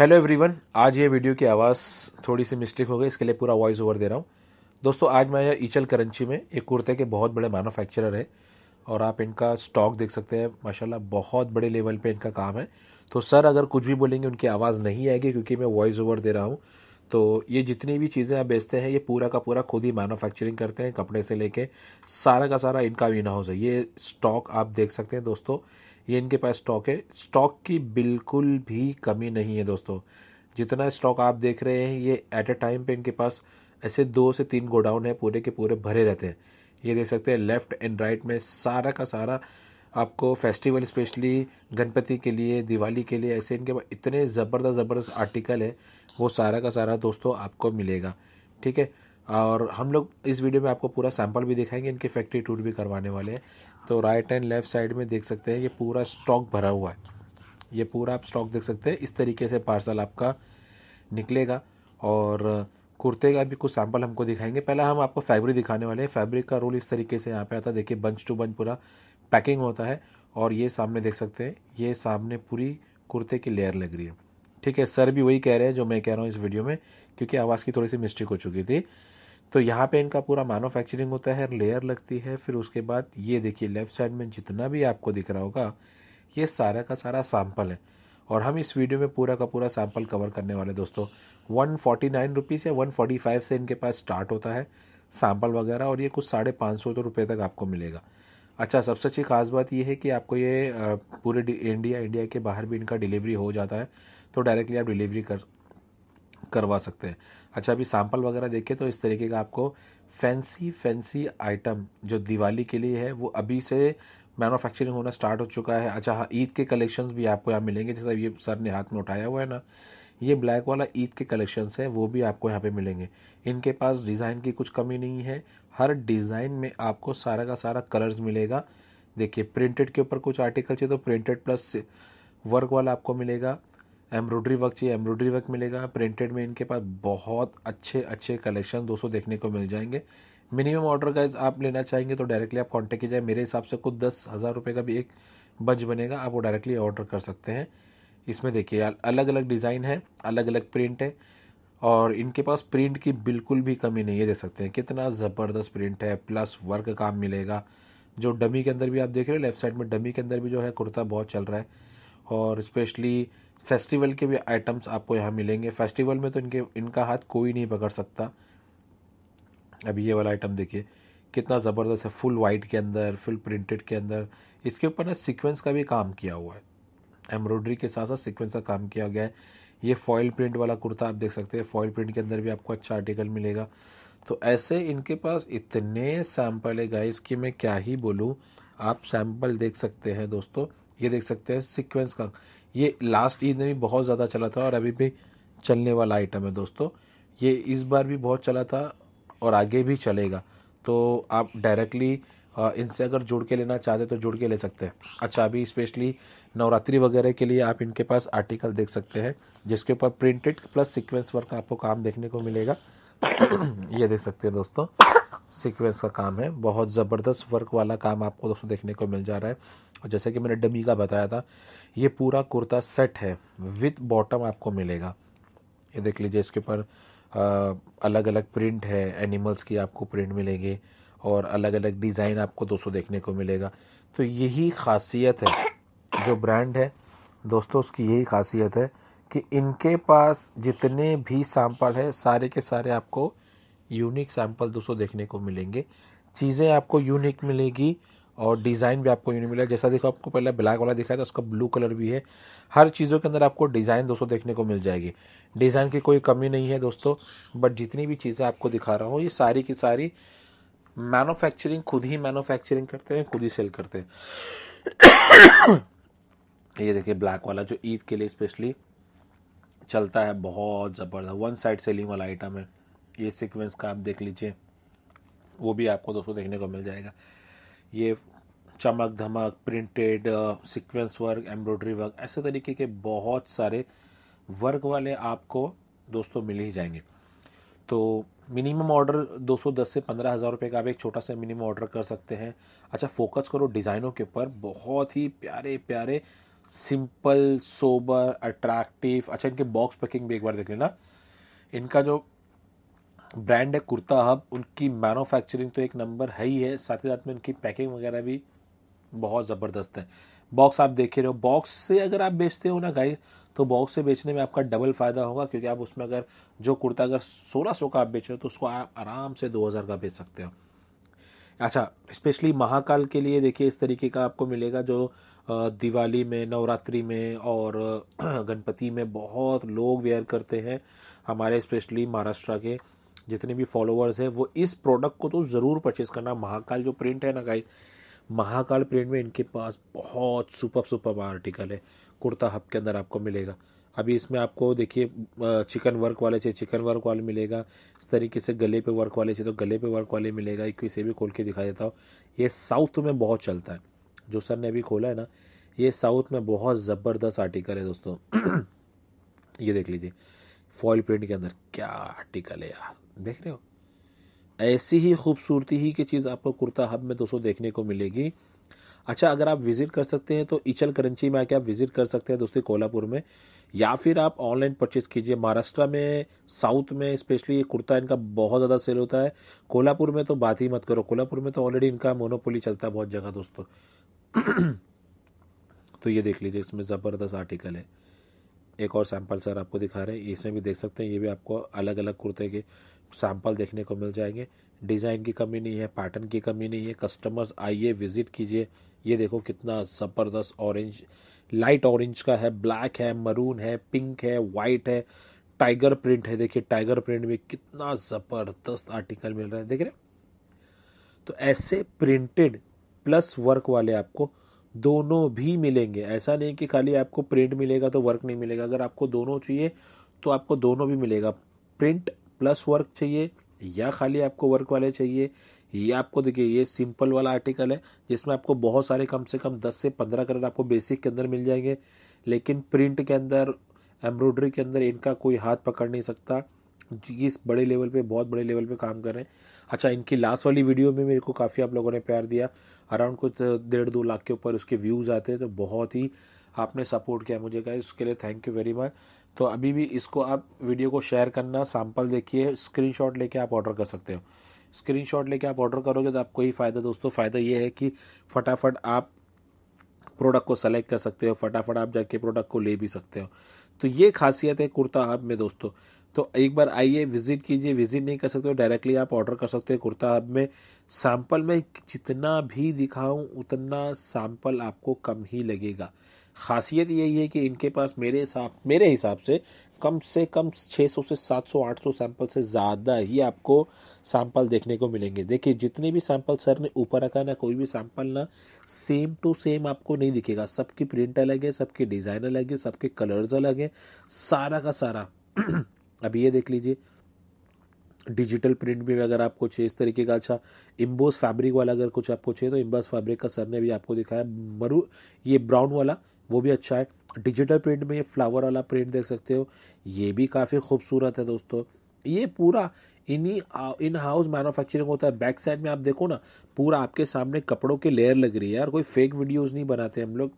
hello everyone आज ये video की आवाज़ थोड़ी सी मिस्टेक हो गई इसके लिए पूरा वॉइस ओवर दे रहा हूँ दोस्तों आज मैं ईचल करंची में एक कुर्ते के बहुत बड़े मैनुफैक्चरर है और आप इनका स्टॉक देख सकते हैं माशाल्लाह बहुत बड़े लेवल पे इनका काम है तो सर अगर कुछ भी बोलेंगे उनकी आवाज़ नहीं आएगी क्योंकि मैं वॉइस ओवर दे रहा हूँ तो ये जितनी भी चीज़ें आप बेचते हैं ये पूरा का पूरा खुद ही मैनुफैक्चरिंग करते हैं कपड़े से लेके सारा का सारा इनका भी ना हो सके ये स्टॉक आप देख सकते हैं दोस्तों ये इनके पास स्टॉक है स्टॉक की बिल्कुल भी कमी नहीं है दोस्तों जितना स्टॉक आप देख रहे हैं ये एट अ टाइम पे इनके पास ऐसे दो से तीन गोडाउन है पूरे के पूरे भरे रहते हैं ये देख सकते हैं लेफ्ट एंड राइट में सारा का सारा आपको फेस्टिवल स्पेशली गणपति के लिए दिवाली के लिए ऐसे इनके इतने ज़बरदस्त ज़बरदस्त आर्टिकल है वो सारा का सारा दोस्तों आपको मिलेगा ठीक है और हम लोग इस वीडियो में आपको पूरा सैंपल भी दिखाएंगे इनके फैक्ट्री टूर भी करवाने वाले हैं तो राइट एंड लेफ्ट साइड में देख सकते हैं ये पूरा स्टॉक भरा हुआ है ये पूरा आप स्टॉक देख सकते हैं इस तरीके से पार्सल आपका निकलेगा और कुर्ते का भी कुछ सैंपल हमको दिखाएंगे पहला हम आपको फैब्रिक दिखाने वाले हैं फैब्रिक का रोल इस तरीके से यहाँ पे आता है देखिए बंच टू बंच पूरा पैकिंग होता है और ये सामने देख सकते हैं ये सामने पूरी कुर्ते की लेयर लग रही है ठीक है सर भी वही कह रहे हैं जो मैं कह रहा हूँ इस वीडियो में क्योंकि आवाज़ की थोड़ी सी मिस्टेक हो चुकी थी तो यहाँ पे इनका पूरा मैनुफैक्चरिंग होता है लेयर लगती है फिर उसके बाद ये देखिए लेफ्ट साइड में जितना भी आपको दिख रहा होगा ये सारा का सारा सैम्पल है और हम इस वीडियो में पूरा का पूरा सैम्पल कवर करने वाले दोस्तों वन फोर्टी नाइन रुपीज़ या वन फोर्टी फाइव से इनके पास स्टार्ट होता है सैम्पल वगैरह और ये कुछ साढ़े पाँच सौ तो रुपये तक आपको मिलेगा अच्छा सबसे अच्छी खास बात यह है कि आपको ये पूरे इंडिया इंडिया के बाहर भी इनका डिलीवरी हो जाता है तो डायरेक्टली आप डिलीवरी कर करवा सकते हैं अच्छा अभी सैम्पल वगैरह देखे तो इस तरीके का आपको फैंसी फैंसी आइटम जो दिवाली के लिए है वो अभी से मैनुफैक्चरिंग होना स्टार्ट हो चुका है अच्छा हाँ ईद के कलेक्शंस भी आपको यहाँ मिलेंगे जैसा ये सर ने हाथ में उठाया हुआ है ना ये ब्लैक वाला ईद के कलेक्शंस है वो भी आपको यहाँ पे मिलेंगे इनके पास डिज़ाइन की कुछ कमी नहीं है हर डिज़ाइन में आपको सारा का सारा कलर्स मिलेगा देखिए प्रिंटेड के ऊपर कुछ आर्टिकल चाहिए तो प्रिंटेड प्लस वर्क वाला आपको मिलेगा एम्ब्रॉयडरी वर्क चाहिए एम्ब्रॉयडरी वर्क मिलेगा प्रिंटेड में इनके पास बहुत अच्छे अच्छे कलेक्शन दोस्तों देखने को मिल जाएंगे मिनिमम ऑर्डर गाइज आप लेना चाहेंगे तो डायरेक्टली आप कॉन्टेक्ट कीजिए मेरे हिसाब से कुछ दस हज़ार रुपये का भी एक बंच बनेगा आप वो डायरेक्टली ऑर्डर कर सकते हैं इसमें देखिए अलग अलग डिज़ाइन है अलग अलग प्रिंट है और इनके पास प्रिंट की बिल्कुल भी कमी नहीं है दे सकते हैं कितना ज़बरदस्त प्रिंट है प्लस वर्क काम मिलेगा जो डमी के अंदर भी आप देख रहे हो लेफ्ट साइड में डमी के अंदर भी जो है कुर्ता बहुत चल रहा है और स्पेशली फेस्टिवल के भी आइटम्स आपको यहाँ मिलेंगे फेस्टिवल में तो इनके इनका हाथ कोई नहीं पकड़ सकता अभी ये वाला आइटम देखिए कितना ज़बरदस्त है फुल वाइट के अंदर फुल प्रिंटेड के अंदर इसके ऊपर ना सीक्वेंस का भी काम किया हुआ है एम्ब्रॉयडरी के साथ साथ सीक्वेंस का काम किया गया है ये फॉयल प्रिंट वाला कुर्ता आप देख सकते हैं फॉयल प्रिंट के अंदर भी आपको अच्छा आर्टिकल मिलेगा तो ऐसे इनके पास इतने सैम्पल है गाइस कि मैं क्या ही बोलूँ आप सैम्पल देख सकते हैं दोस्तों ये देख सकते हैं सीक्वेंस का ये लास्ट ईद में भी बहुत ज़्यादा चला था और अभी भी चलने वाला आइटम है दोस्तों ये इस बार भी बहुत चला था और आगे भी चलेगा तो आप डायरेक्टली इनसे अगर जुड़ के लेना चाहते तो जुड़ के ले सकते हैं अच्छा अभी स्पेशली नवरात्रि वगैरह के लिए आप इनके पास आर्टिकल देख सकते हैं जिसके ऊपर प्रिंटेड प्लस सिक्वेंस वर्क आपको काम देखने को मिलेगा ये देख सकते हैं दोस्तों सिक्वेंस का काम है बहुत ज़बरदस्त वर्क वाला काम आपको दोस्तों देखने को मिल जा रहा है और जैसे कि मैंने डमी का बताया था ये पूरा कुर्ता सेट है विथ बॉटम आपको मिलेगा ये देख लीजिए इसके ऊपर अलग अलग प्रिंट है एनिमल्स की आपको प्रिंट मिलेंगे और अलग अलग डिज़ाइन आपको दोस्तों देखने को मिलेगा तो यही खासियत है जो ब्रांड है दोस्तों उसकी यही खासियत है कि इनके पास जितने भी सैंपल है सारे के सारे आपको यूनिक सैंपल दोस्तों देखने को मिलेंगे चीज़ें आपको यूनिक मिलेगी और डिज़ाइन भी आपको यूनिक मिला जैसा देखो आपको पहले ब्लैक वाला दिखाया था उसका ब्लू कलर भी है हर चीज़ों के अंदर आपको डिज़ाइन दोस्तों देखने को मिल जाएगी डिज़ाइन की कोई कमी नहीं है दोस्तों बट जितनी भी चीज़ें आपको दिखा रहा हूँ ये सारी की सारी मैनुफैक्चरिंग खुद ही मैनुफैक्चरिंग करते हैं खुद ही सेल करते हैं ये देखिए ब्लैक वाला जो ईद के लिए स्पेशली चलता है बहुत ज़बरदस्त वन साइड सेलिंग वाला आइटम है ये सिक्वेंस का आप देख लीजिए वो भी आपको दोस्तों देखने को मिल जाएगा ये चमक धमक printed sequence work embroidery work ऐसे तरीके के बहुत सारे वर्क वाले आपको दोस्तों मिल ही जाएंगे तो मिनिमम ऑर्डर 210 से पंद्रह हज़ार रुपये का आप एक छोटा सा मिनिमम ऑर्डर कर सकते हैं अच्छा फोकस करो डिज़ाइनों के ऊपर बहुत ही प्यारे प्यारे सिंपल सोबर अट्रैक्टिव अच्छा इनके बॉक्स पैकिंग भी एक बार देख लेना इनका जो ब्रांड है कुर्ता हब उनकी मैनुफैक्चरिंग तो एक नंबर है ही है साथ ही साथ में उनकी पैकिंग वगैरह भी बहुत ज़बरदस्त है बॉक्स आप देख रहे हो बॉक्स से अगर आप बेचते हो ना गाइस तो बॉक्स से बेचने में आपका डबल फ़ायदा होगा क्योंकि आप उसमें अगर जो कुर्ता अगर सोलह सौ का आप बेच रहे हो तो उसको आप आराम से दो हज़ार का बेच सकते हो अच्छा स्पेशली महाकाल के लिए देखिए इस तरीके का आपको मिलेगा जो दिवाली में नवरात्रि में और गणपति में बहुत लोग वेयर करते हैं हमारे स्पेशली महाराष्ट्र के जितने भी फॉलोअर्स हैं वो इस प्रोडक्ट को तो ज़रूर परचेज़ करना महाकाल जो प्रिंट है ना गाइस महाकाल प्रिंट में इनके पास बहुत सुपर सुपर आर्टिकल है कुर्ता हब के अंदर आपको मिलेगा अभी इसमें आपको देखिए चिकन वर्क वाले चाहिए चिकन वर्क वाले मिलेगा इस तरीके से गले पे वर्क वाले चाहिए तो गले पे वर्क वाले मिलेगा एक इसे भी खोल के दिखा देता हूँ ये साउथ में बहुत चलता है जो सर ने अभी खोला है ना ये साउथ में बहुत ज़बरदस्त आर्टिकल है दोस्तों ये देख लीजिए फॉइल प्रिंट के अंदर क्या आर्टिकल है यार देख रहे हो ऐसी ही खूबसूरती ही की चीज़ आपको कुर्ता हब में दोस्तों देखने को मिलेगी अच्छा अगर आप विजिट कर सकते हैं तो इचल करंची में आके आप विजिट कर सकते हैं दोस्तों कोल्हापुर में या फिर आप ऑनलाइन परचेज कीजिए महाराष्ट्र में साउथ में स्पेशली ये कुर्ता इनका बहुत ज़्यादा सेल होता है कोल्हापुर में तो बात ही मत करो कोल्हापुर में तो ऑलरेडी इनका मोनोपोली चलता है बहुत जगह दोस्तों तो ये देख लीजिए इसमें ज़बरदस्त आर्टिकल है एक और सैंपल सर आपको दिखा रहे हैं इसमें भी देख सकते हैं ये भी आपको अलग अलग कुर्ते के सैंपल देखने को मिल जाएंगे डिज़ाइन की कमी नहीं है पैटर्न की कमी नहीं है कस्टमर्स आइए विजिट कीजिए ये देखो कितना ज़बरदस्त ऑरेंज लाइट ऑरेंज का है ब्लैक है मरून है पिंक है वाइट है टाइगर प्रिंट है देखिए टाइगर प्रिंट में कितना ज़बरदस्त आर्टिकल मिल रहा है देख रहे तो ऐसे प्रिंटेड प्लस वर्क वाले आपको दोनों भी मिलेंगे ऐसा नहीं कि खाली आपको प्रिंट मिलेगा तो वर्क नहीं मिलेगा अगर आपको दोनों चाहिए तो आपको दोनों भी मिलेगा प्रिंट प्लस वर्क चाहिए या खाली आपको वर्क वाले चाहिए ये आपको देखिए ये सिंपल वाला आर्टिकल है जिसमें आपको बहुत सारे कम से कम दस से पंद्रह कलर आपको बेसिक के अंदर मिल जाएंगे लेकिन प्रिंट के अंदर एम्ब्रॉयडरी के अंदर इनका कोई हाथ पकड़ नहीं सकता इस बड़े लेवल पे बहुत बड़े लेवल पे काम कर रहे हैं अच्छा इनकी लास्ट वाली वीडियो में मेरे को काफ़ी आप लोगों ने प्यार दिया अराउंड कुछ डेढ़ दो लाख के ऊपर उसके व्यूज़ आते हैं तो बहुत ही आपने सपोर्ट किया मुझे गाइस उसके लिए थैंक यू वेरी मच तो अभी भी इसको आप वीडियो को शेयर करना सैम्पल देखिए स्क्रीन लेके आप ऑर्डर कर सकते हो स्क्रीन लेके आप ऑर्डर करोगे तो आपको ही फ़ायदा दोस्तों फ़ायदा ये है कि फटाफट आप प्रोडक्ट को सेलेक्ट कर सकते हो फटाफट आप जाके प्रोडक्ट को ले भी सकते हो तो ये खासियत है कुर्ता हब में दोस्तों तो एक बार आइए विजिट कीजिए विजिट नहीं कर सकते हो डायरेक्टली आप ऑर्डर कर सकते हो कुर्ता हब में सैम्पल में जितना भी दिखाऊं उतना सैम्पल आपको कम ही लगेगा खासियत यही है कि इनके पास मेरे हिसाब मेरे हिसाब से कम से कम 600 से 700 800 सैंपल से ज़्यादा ही आपको सैंपल देखने को मिलेंगे देखिए जितने भी सैंपल सर ने ऊपर रखा ना कोई भी सैंपल ना सेम टू सेम आपको नहीं दिखेगा सबकी प्रिंट अलग है सबके डिज़ाइन अलग है सबके कलर्स अलग हैं सारा का सारा अब ये देख लीजिए डिजिटल प्रिंट में अगर आपको चाहिए इस तरीके का अच्छा इम्बोस फैब्रिक वाला अगर कुछ आपको चाहिए तो इम्बोस फैब्रिक का सर ने भी आपको दिखाया मरू ये ब्राउन वाला वो भी अच्छा है डिजिटल प्रिंट में ये फ्लावर वाला प्रिंट देख सकते हो ये भी काफ़ी खूबसूरत है दोस्तों ये पूरा इन्हीं इन हाउस मैन्युफैक्चरिंग होता है बैक साइड में आप देखो ना पूरा आपके सामने कपड़ों के लेयर लग रही है यार कोई फेक वीडियोज़ नहीं बनाते हम लोग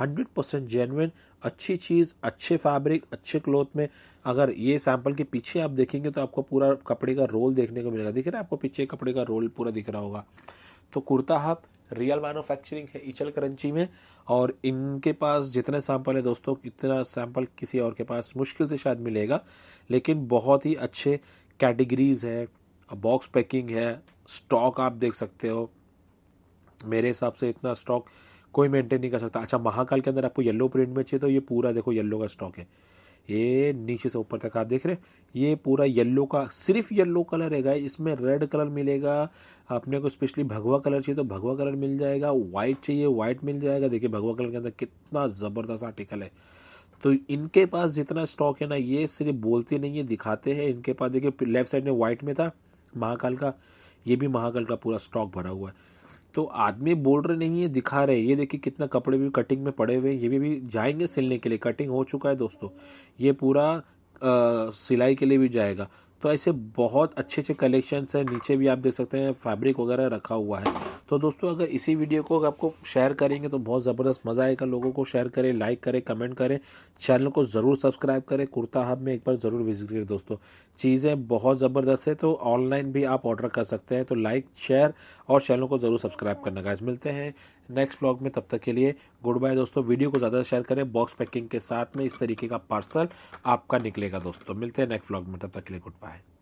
हंड्रेड परसेंट जेनविन अच्छी चीज़ अच्छे फैब्रिक अच्छे क्लोथ में अगर ये सैंपल के पीछे आप देखेंगे तो आपको पूरा कपड़े का रोल देखने को मिलेगा दिख रहा है आपको पीछे कपड़े का रोल पूरा दिख रहा होगा तो कुर्ता हब रियल मैनुफैक्चरिंग है इचल करंची में और इनके पास जितने सैंपल है दोस्तों इतना सैंपल किसी और के पास मुश्किल से शायद मिलेगा लेकिन बहुत ही अच्छे कैटेगरीज है बॉक्स पैकिंग है स्टॉक आप देख सकते हो मेरे हिसाब से इतना स्टॉक कोई मेंटेन नहीं कर सकता अच्छा महाकाल के अंदर आपको येलो प्रिंट में चाहिए तो ये पूरा देखो येलो का स्टॉक है ये नीचे से ऊपर तक आप देख रहे हैं ये पूरा येलो का सिर्फ येलो कलर है इसमें रेड कलर मिलेगा अपने को स्पेशली भगवा कलर चाहिए तो भगवा कलर मिल जाएगा व्हाइट चाहिए व्हाइट मिल जाएगा देखिए भगवा कलर के अंदर कितना ज़बरदस्त आर्टिकल है तो इनके पास जितना स्टॉक है ना ये सिर्फ बोलते नहीं है दिखाते हैं इनके पास देखिए लेफ्ट साइड में व्हाइट में था महाकाल का ये भी महाकाल का पूरा स्टॉक भरा हुआ है तो आदमी बोल रहे नहीं है दिखा रहे ये देखिए कितना कपड़े भी कटिंग में पड़े हुए हैं ये भी भी जाएंगे सिलने के लिए कटिंग हो चुका है दोस्तों ये पूरा सिलाई के लिए भी जाएगा तो ऐसे बहुत अच्छे अच्छे कलेक्शन है नीचे भी आप देख सकते हैं फैब्रिक वगैरह रखा हुआ है तो दोस्तों अगर इसी वीडियो को आपको शेयर करेंगे तो बहुत ज़बरदस्त मज़ा आएगा लोगों को शेयर करें लाइक करें कमेंट करें चैनल को ज़रूर सब्सक्राइब करें कुर्ता हब में एक बार ज़रूर विजिट करें दोस्तों चीज़ें बहुत ज़बरदस्त है तो ऑनलाइन भी आप ऑर्डर कर सकते हैं तो लाइक शेयर और चैनल को ज़रूर सब्सक्राइब करना गाइज मिलते हैं नेक्स्ट ब्लॉग में तब तक के लिए गुड बाय दोस्तों वीडियो को ज़्यादा शेयर करें बॉक्स पैकिंग के साथ में इस तरीके का पार्सल आपका निकलेगा दोस्तों मिलते हैं नेक्स्ट ब्लॉग में तब तक के लिए गुड बाय